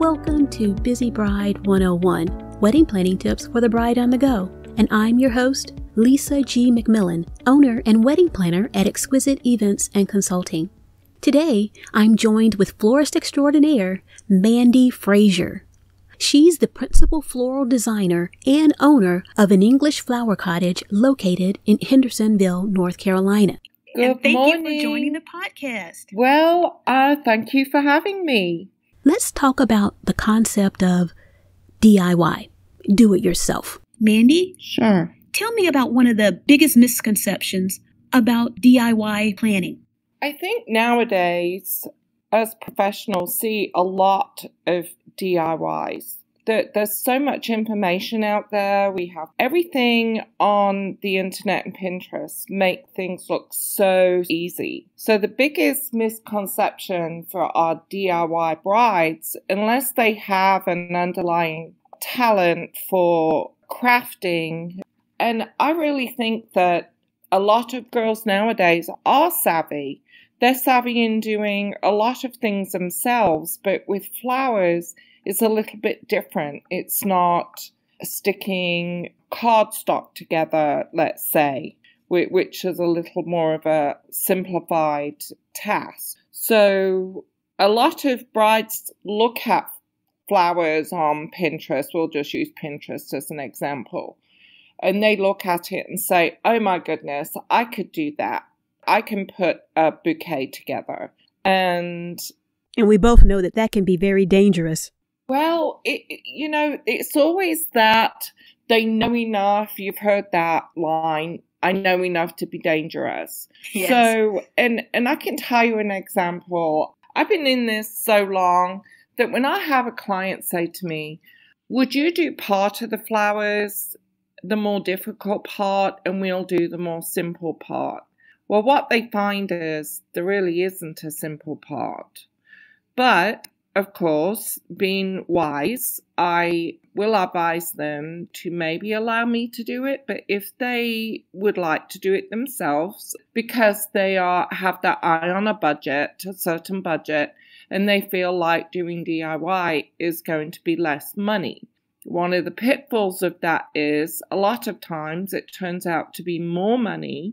Welcome to Busy Bride 101 Wedding Planning Tips for the Bride on the Go. And I'm your host, Lisa G. McMillan, owner and wedding planner at Exquisite Events and Consulting. Today, I'm joined with florist extraordinaire Mandy Frazier. She's the principal floral designer and owner of an English flower cottage located in Hendersonville, North Carolina. Good and thank morning. you for joining the podcast. Well, uh, thank you for having me let's talk about the concept of DIY, do it yourself. Mandy? Sure. Tell me about one of the biggest misconceptions about DIY planning. I think nowadays, as professionals, see a lot of DIYs that there's so much information out there. We have everything on the internet and Pinterest make things look so easy. So the biggest misconception for our DIY brides, unless they have an underlying talent for crafting, and I really think that a lot of girls nowadays are savvy. They're savvy in doing a lot of things themselves, but with flowers, is a little bit different. It's not sticking cardstock together, let's say, which is a little more of a simplified task. So a lot of brides look at flowers on Pinterest. We'll just use Pinterest as an example. And they look at it and say, oh my goodness, I could do that. I can put a bouquet together. And and we both know that that can be very dangerous. Well, it, you know, it's always that they know enough. You've heard that line. I know enough to be dangerous. Yes. So, and and I can tell you an example. I've been in this so long that when I have a client say to me, "Would you do part of the flowers, the more difficult part, and we'll do the more simple part?" Well, what they find is there really isn't a simple part. But of course, being wise, I will advise them to maybe allow me to do it, but if they would like to do it themselves because they are have that eye on a budget, a certain budget, and they feel like doing DIY is going to be less money. One of the pitfalls of that is a lot of times it turns out to be more money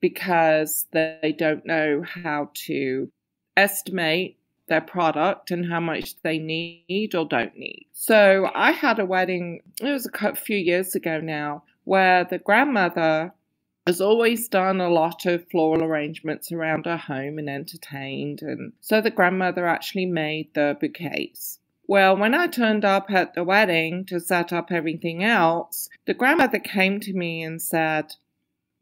because they don't know how to estimate their product and how much they need or don't need. So I had a wedding, it was a few years ago now, where the grandmother has always done a lot of floral arrangements around her home and entertained. And so the grandmother actually made the bouquets. Well, when I turned up at the wedding to set up everything else, the grandmother came to me and said,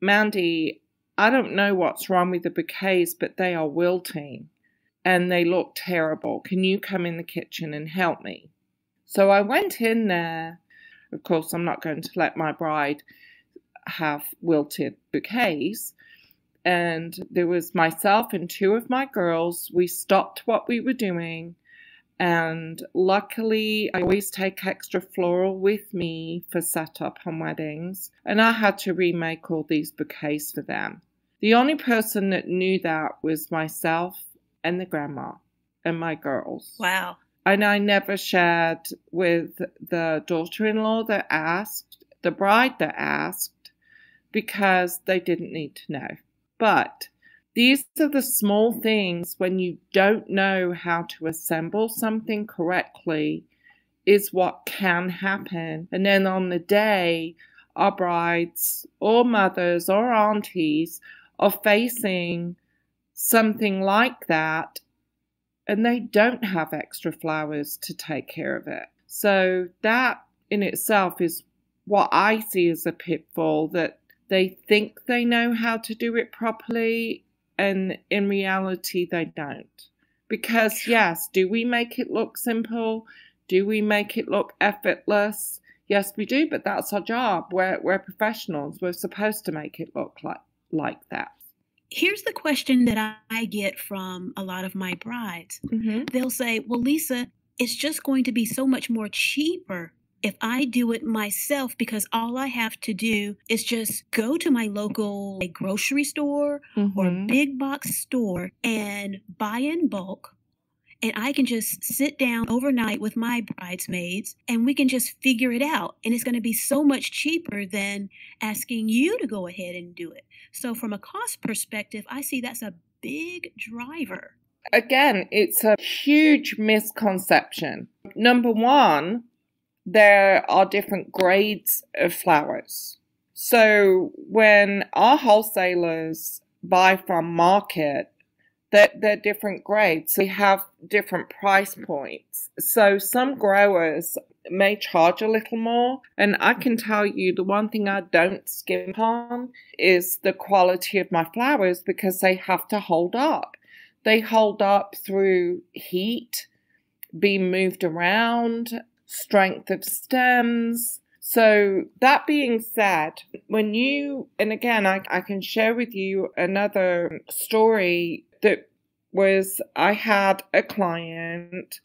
Mandy, I don't know what's wrong with the bouquets, but they are wilting and they look terrible. Can you come in the kitchen and help me? So I went in there. Of course, I'm not going to let my bride have wilted bouquets. And there was myself and two of my girls. We stopped what we were doing. And luckily, I always take extra floral with me for setup on weddings. And I had to remake all these bouquets for them. The only person that knew that was myself and the grandma and my girls. Wow. And I never shared with the daughter in law that asked, the bride that asked, because they didn't need to know. But these are the small things when you don't know how to assemble something correctly, is what can happen. And then on the day, our brides or mothers or aunties are facing something like that, and they don't have extra flowers to take care of it. So that in itself is what I see as a pitfall that they think they know how to do it properly, and in reality, they don't. Because, yes, do we make it look simple? Do we make it look effortless? Yes, we do, but that's our job. We're, we're professionals. We're supposed to make it look like, like that here's the question that I get from a lot of my brides. Mm-hmm. They'll say, Well, Lisa, it's just going to be so much more cheaper if I do it myself because all I have to do is just go to my local like, grocery store mm-hmm. or big box store and buy in bulk and I can just sit down overnight with my bridesmaids and we can just figure it out. And it's going to be so much cheaper than asking you to go ahead and do it. So, from a cost perspective, I see that's a big driver. Again, it's a huge misconception. Number one, there are different grades of flowers. So, when our wholesalers buy from market, that they're different grades. We have different price points. So some growers may charge a little more. And I can tell you the one thing I don't skimp on is the quality of my flowers because they have to hold up. They hold up through heat, being moved around, strength of stems, so, that being said, when you, and again, I, I, can share with you another story that was I had a client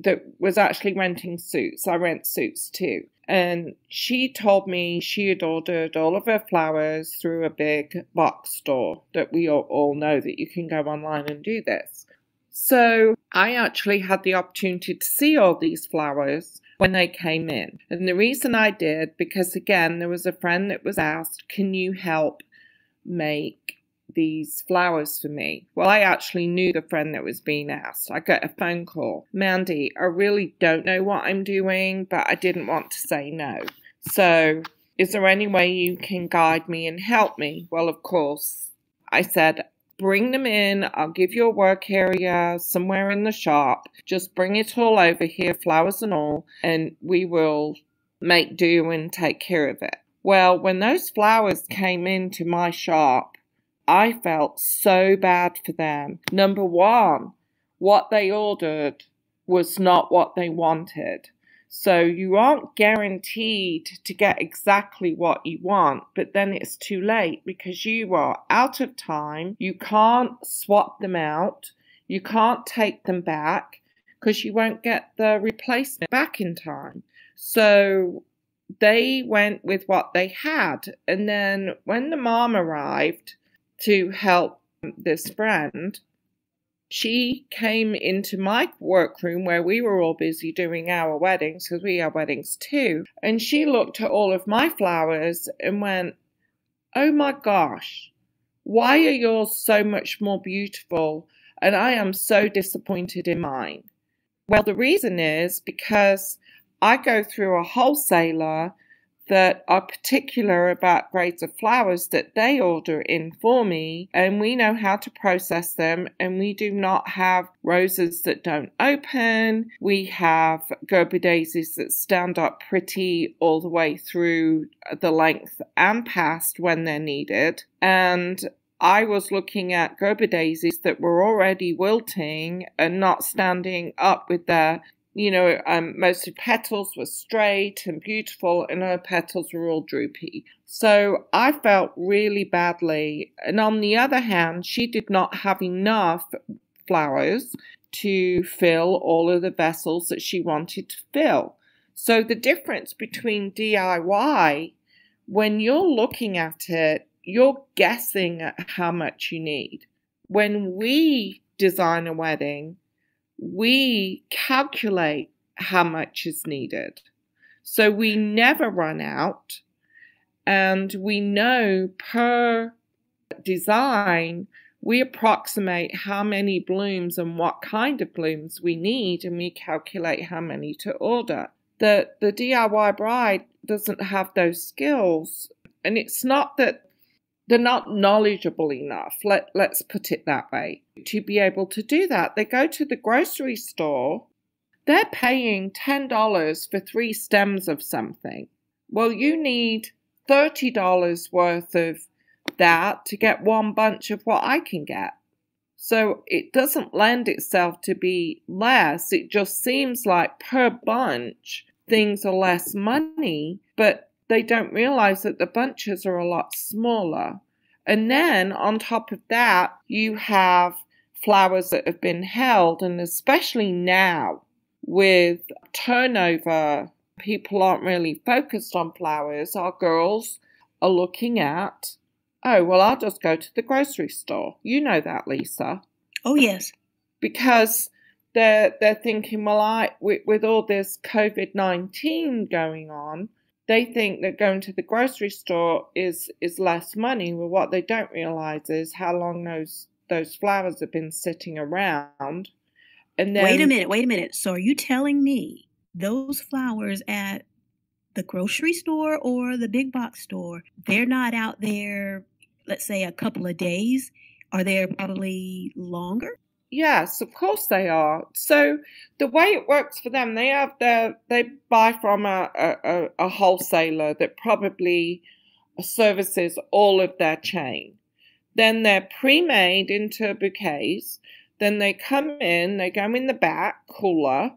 that was actually renting suits. I rent suits too. And she told me she had ordered all of her flowers through a big box store that we all know that you can go online and do this. So I actually had the opportunity to see all these flowers when they came in. And the reason I did, because again, there was a friend that was asked, Can you help make these flowers for me? Well, I actually knew the friend that was being asked. I got a phone call. Mandy, I really don't know what I'm doing, but I didn't want to say no. So, is there any way you can guide me and help me? Well, of course. I said, bring them in. I'll give you a work area somewhere in the shop. Just bring it all over here, flowers and all, and we will make do and take care of it. Well, when those flowers came into my shop, I felt so bad for them. Number one, what they ordered was not what they wanted. So you aren't guaranteed to get exactly what you want, but then it's too late because you are out of time. You can't swap them out. You can't take them back because you won't get the replacement back in time. So they went with what they had. And then when the mom arrived, to help this brand. She came into my workroom where we were all busy doing our weddings because we are weddings too. And she looked at all of my flowers and went, Oh my gosh, why are yours so much more beautiful? And I am so disappointed in mine. Well, the reason is because I go through a wholesaler that are particular about grades of flowers that they order in for me, and we know how to process them. And we do not have roses that don't open, we have Gerber daisies that stand up pretty all the way through the length and past when they're needed. And I was looking at Gerber daisies that were already wilting and not standing up with their you know, um, most of petals were straight and beautiful, and her petals were all droopy. So I felt really badly. And on the other hand, she did not have enough flowers to fill all of the vessels that she wanted to fill. So the difference between DIY, when you're looking at it, you're guessing at how much you need. When we design a wedding, we calculate how much is needed. So we never run out, and we know per design we approximate how many blooms and what kind of blooms we need and we calculate how many to order. The the DIY bride doesn't have those skills and it's not that they're not knowledgeable enough let, let's put it that way to be able to do that they go to the grocery store they're paying $10 for three stems of something well you need $30 worth of that to get one bunch of what i can get so it doesn't lend itself to be less it just seems like per bunch things are less money but they don't realize that the bunches are a lot smaller. And then on top of that, you have flowers that have been held, and especially now with turnover, people aren't really focused on flowers. Our girls are looking at, oh, well, I'll just go to the grocery store. You know that, Lisa. Oh, yes. Because they're, they're thinking, well, I, with, with all this COVID 19 going on, they think that going to the grocery store is is less money. Well, what they don't realize is how long those those flowers have been sitting around. And then, wait a minute, wait a minute. So, are you telling me those flowers at the grocery store or the big box store they're not out there? Let's say a couple of days. Are there probably longer? Yes, of course they are. So the way it works for them, they have their they buy from a, a, a wholesaler that probably services all of their chain. Then they're pre-made into bouquets. Then they come in, they go in the back cooler,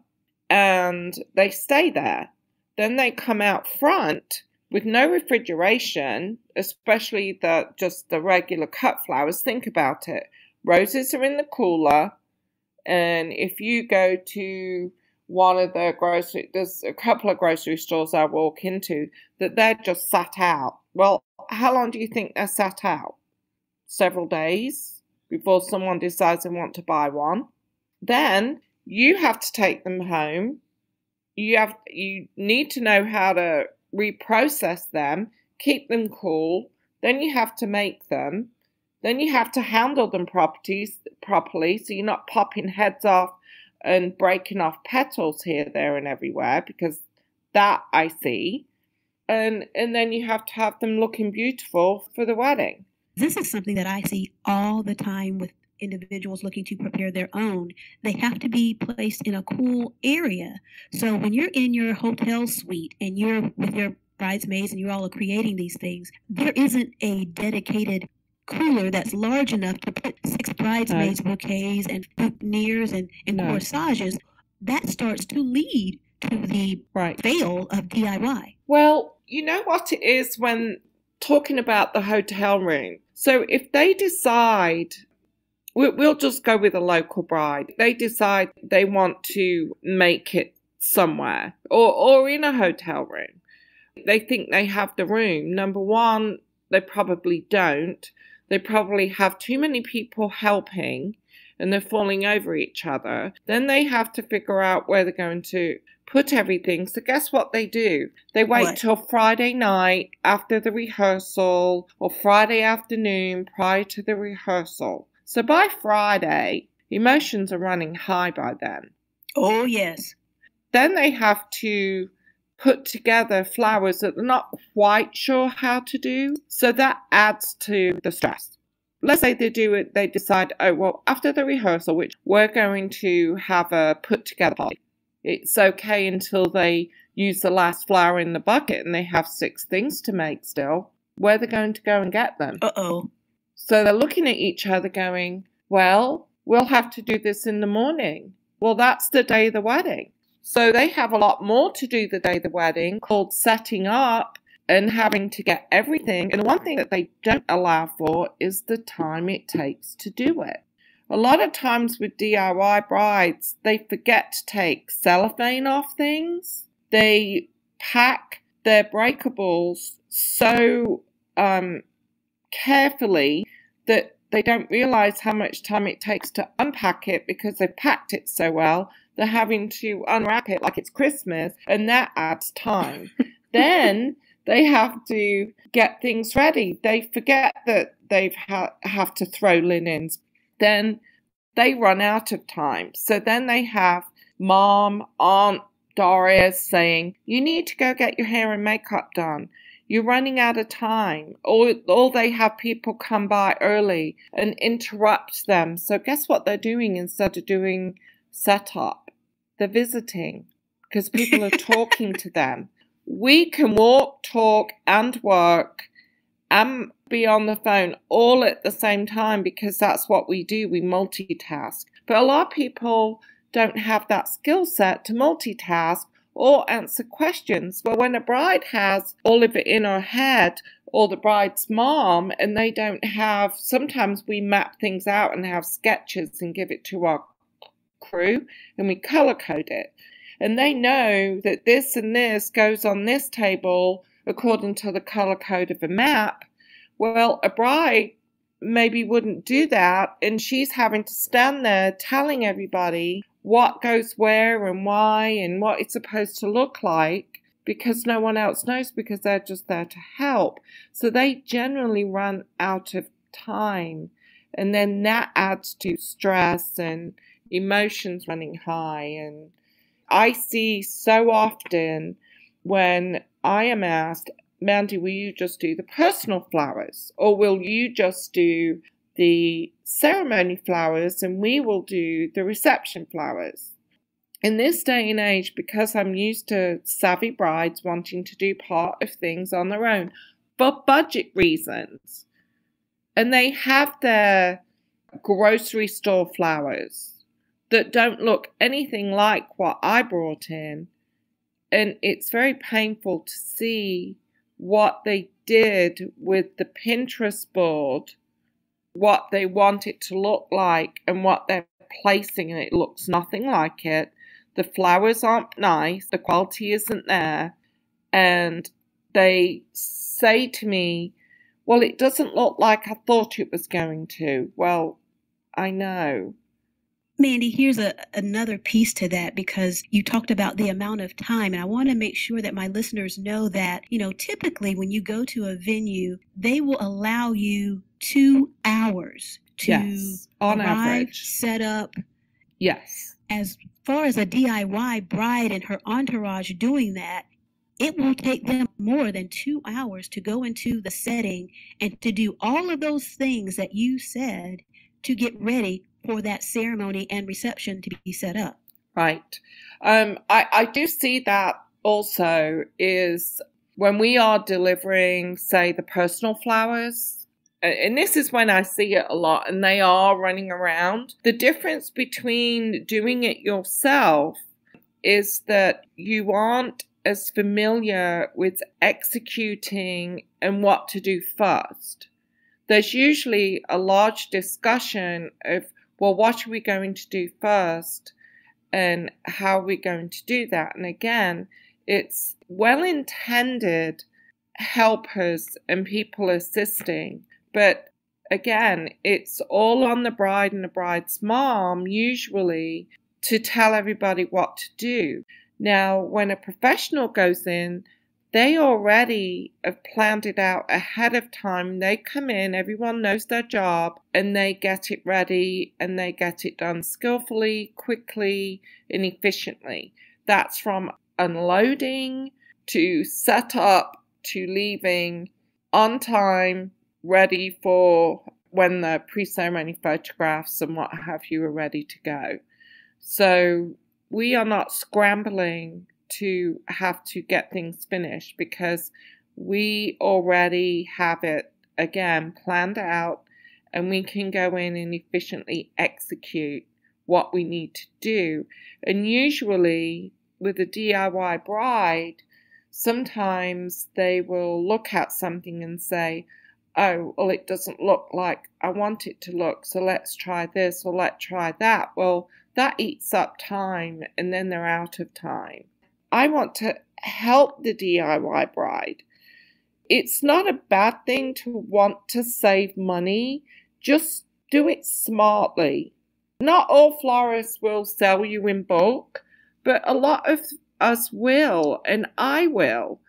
and they stay there. Then they come out front with no refrigeration, especially the just the regular cut flowers. Think about it Roses are in the cooler. And if you go to one of the grocery, there's a couple of grocery stores I walk into that they're just sat out. Well, how long do you think they're sat out? Several days before someone decides they want to buy one. Then you have to take them home. You have you need to know how to reprocess them, keep them cool. Then you have to make them. Then you have to handle them properties properly, so you're not popping heads off and breaking off petals here, there, and everywhere because that I see. And and then you have to have them looking beautiful for the wedding. This is something that I see all the time with individuals looking to prepare their own. They have to be placed in a cool area. So when you're in your hotel suite and you're with your bridesmaids and you're all creating these things, there isn't a dedicated cooler that's large enough to put six bridesmaids bouquets and boutonnieres and, and no. corsages, that starts to lead to the right. veil of DIY. Well, you know what it is when talking about the hotel room. So if they decide, we'll just go with a local bride. They decide they want to make it somewhere or, or in a hotel room. They think they have the room. Number one, they probably don't. They probably have too many people helping and they're falling over each other. Then they have to figure out where they're going to put everything. So guess what they do? They wait what? till Friday night after the rehearsal or Friday afternoon prior to the rehearsal. So by Friday, emotions are running high by then. Oh, yes. Then they have to put together flowers that they're not quite sure how to do. So that adds to the stress. Let's say they do it, they decide, oh, well, after the rehearsal, which we're going to have a put together party. It's okay until they use the last flower in the bucket and they have six things to make still. Where they're going to go and get them. Uh oh. So they're looking at each other going, well, we'll have to do this in the morning. Well, that's the day of the wedding. So they have a lot more to do the day of the wedding called setting up and having to get everything. And the one thing that they don't allow for is the time it takes to do it. A lot of times with DIY brides, they forget to take cellophane off things. They pack their breakables so um, carefully that they don't realize how much time it takes to unpack it because they've packed it so well they're having to unwrap it like it's Christmas, and that adds time. then they have to get things ready. They forget that they ha- have to throw linens. Then they run out of time. So then they have mom, aunt Doris saying, You need to go get your hair and makeup done. You're running out of time. Or, or they have people come by early and interrupt them. So guess what they're doing instead of doing setup? They're visiting because people are talking to them. We can walk, talk, and work and be on the phone all at the same time because that's what we do. We multitask. But a lot of people don't have that skill set to multitask or answer questions. But when a bride has all of it in her head, or the bride's mom, and they don't have, sometimes we map things out and have sketches and give it to our crew and we color code it. And they know that this and this goes on this table according to the color code of a map. Well, a bride maybe wouldn't do that, and she's having to stand there telling everybody what goes where and why and what it's supposed to look like because no one else knows because they're just there to help. So they generally run out of time, and then that adds to stress and emotions running high. And I see so often when I am asked, Mandy, will you just do the personal flowers or will you just do the ceremony flowers and we will do the reception flowers? In this day and age, because I'm used to savvy brides wanting to do part of things on their own for budget reasons, and they have their grocery store flowers that don't look anything like what I brought in. And it's very painful to see what they did with the Pinterest board, what they want it to look like, and what they're placing, and it looks nothing like it. The flowers aren't nice, the quality isn't there, and they say to me, Well, it doesn't look like I thought it was going to. Well, I know. Mandy, here's a, another piece to that because you talked about the amount of time, and I want to make sure that my listeners know that, you know, typically when you go to a venue, they will allow you two hours to yes, on arrive, average. set up. Yes. As far as a DIY bride and her entourage doing that, it will take them more than two hours to go into the setting and to do all of those things that you said to get ready for that ceremony and reception to be set up. Right. Um, I, I do see that also is when we are delivering, say, the personal flowers, and this is when I see it a lot, and they are running around. The difference between doing it yourself is that you aren't as familiar with executing and what to do first. There's usually a large discussion of well, what are we going to do first and how are we going to do that? And again, it's well intended helpers and people assisting, but again, it's all on the bride and the bride's mom usually to tell everybody what to do. Now, when a professional goes in, they already have planned it out ahead of time. They come in, everyone knows their job, and they get it ready and they get it done skillfully, quickly, and efficiently. That's from unloading to set up to leaving on time, ready for when the pre ceremony photographs and what have you are ready to go. So we are not scrambling to have to get things finished because we already have it again planned out and we can go in and efficiently execute what we need to do. And usually with a DIY bride, sometimes they will look at something and say, oh, well, it doesn't look like I want it to look, so let's try this or let's try that. Well, that eats up time and then they're out of time. I want to help the DIY bride. It's not a bad thing to want to save money, just do it smartly. Not all florists will sell you in bulk, but a lot of us will, and I will.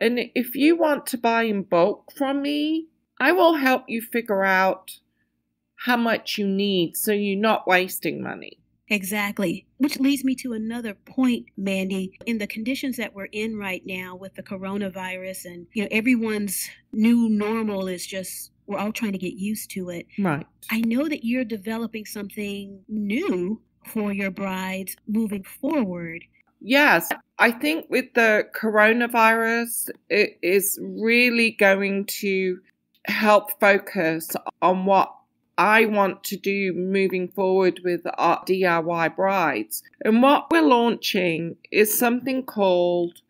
And if you want to buy in bulk from me, I will help you figure out how much you need so you're not wasting money. Exactly. Which leads me to another point, Mandy. In the conditions that we're in right now with the coronavirus and, you know, everyone's new normal is just we're all trying to get used to it. Right. I know that you're developing something new for your brides moving forward. Yes, I think with the coronavirus, it is really going to help focus on what I want to do moving forward with our DIY brides. And what we're launching is something called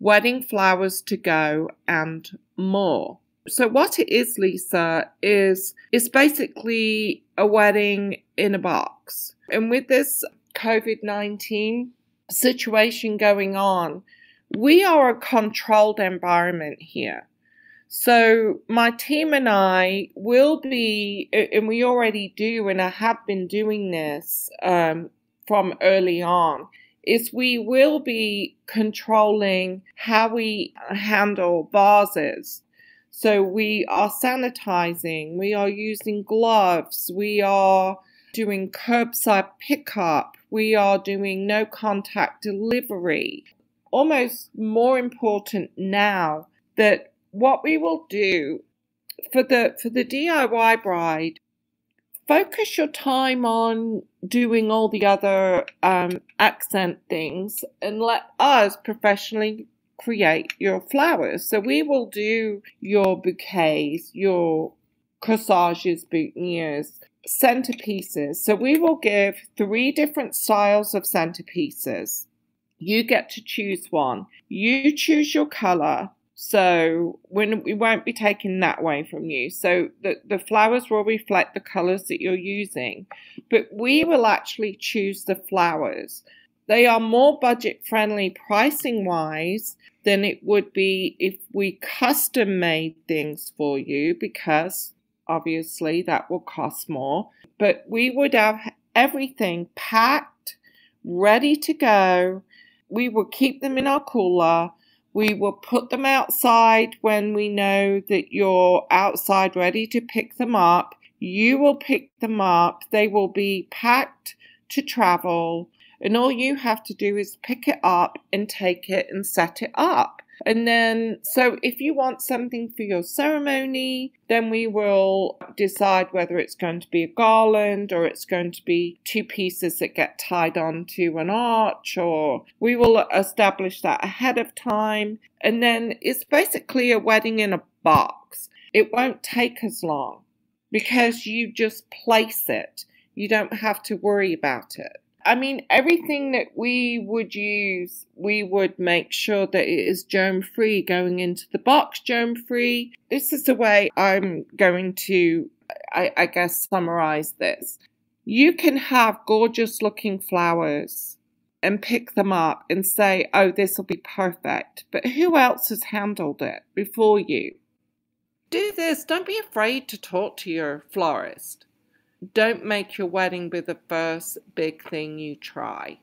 Wedding Flowers to Go and More. So what it is, Lisa, is it's basically a wedding in a box. And with this COVID-19 situation going on, we are a controlled environment here. So my team and I will be, and we already do, and I have been doing this um, from early on. Is we will be controlling how we handle vases. So we are sanitizing, we are using gloves, we are doing curbside pickup, we are doing no contact delivery. Almost more important now that what we will do for the for the DIY bride, focus your time on doing all the other um, accent things and let us professionally create your flowers. So we will do your bouquets, your corsages, boutonnieres, centerpieces. So we will give three different styles of centerpieces. You get to choose one. You choose your color. So when we won't be taking that away from you. So the, the flowers will reflect the colours that you're using. But we will actually choose the flowers. They are more budget friendly pricing wise than it would be if we custom made things for you because obviously that will cost more. But we would have everything packed, ready to go. We will keep them in our cooler we will put them outside when we know that you're outside ready to pick them up. You will pick them up. They will be packed to travel. And all you have to do is pick it up and take it and set it up. And then, so if you want something for your ceremony, then we will decide whether it's going to be a garland or it's going to be two pieces that get tied onto an arch, or we will establish that ahead of time. And then it's basically a wedding in a box. It won't take as long because you just place it, you don't have to worry about it. I mean, everything that we would use, we would make sure that it is germ free going into the box, germ free. This is the way I'm going to, I, I guess, summarize this. You can have gorgeous looking flowers and pick them up and say, oh, this will be perfect. But who else has handled it before you? Do this. Don't be afraid to talk to your florist don't make your wedding be the first big thing you try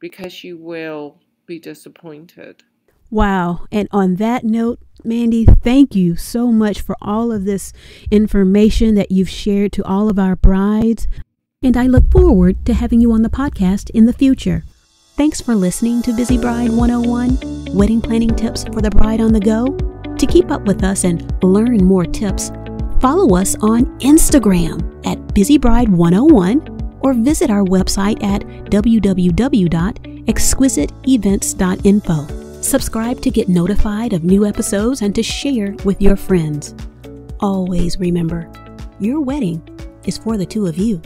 because you will be disappointed. Wow. And on that note, Mandy, thank you so much for all of this information that you've shared to all of our brides. And I look forward to having you on the podcast in the future. Thanks for listening to Busy Bride 101 Wedding Planning Tips for the Bride on the Go. To keep up with us and learn more tips, Follow us on Instagram at BusyBride101 or visit our website at www.exquisiteevents.info. Subscribe to get notified of new episodes and to share with your friends. Always remember, your wedding is for the two of you.